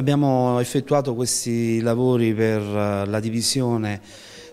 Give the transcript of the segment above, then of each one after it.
Abbiamo effettuato questi lavori per eh, la divisione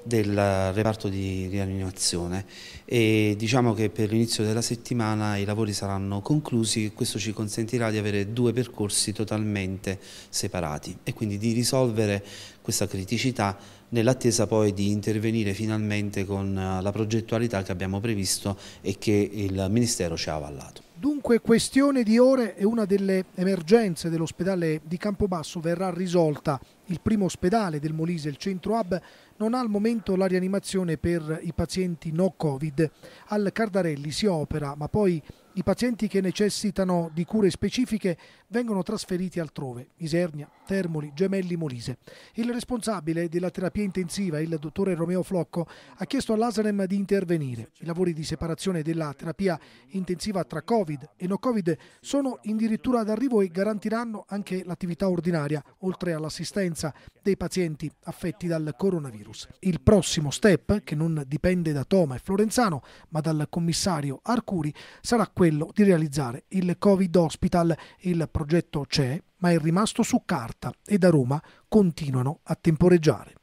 del reparto di rianimazione e diciamo che per l'inizio della settimana i lavori saranno conclusi e questo ci consentirà di avere due percorsi totalmente separati e quindi di risolvere questa criticità nell'attesa poi di intervenire finalmente con eh, la progettualità che abbiamo previsto e che il Ministero ci ha avallato. Dunque questione di ore e una delle emergenze dell'ospedale di Campobasso verrà risolta. Il primo ospedale del Molise, il centro hub, non ha al momento la rianimazione per i pazienti no Covid. Al Cardarelli si opera, ma poi i pazienti che necessitano di cure specifiche vengono trasferiti altrove, Isernia, Termoli, Gemelli, Molise. Il responsabile della terapia intensiva, il dottore Romeo Flocco, ha chiesto all'Asanem di intervenire. I lavori di separazione della terapia intensiva tra Covid e no Covid sono addirittura arrivo e garantiranno anche l'attività ordinaria, oltre all'assistenza dei pazienti affetti dal coronavirus. Il prossimo step, che non dipende da Toma e Florenzano, ma dal commissario Arcuri, sarà quello quello di realizzare il Covid Hospital. Il progetto c'è, ma è rimasto su carta e da Roma continuano a temporeggiare.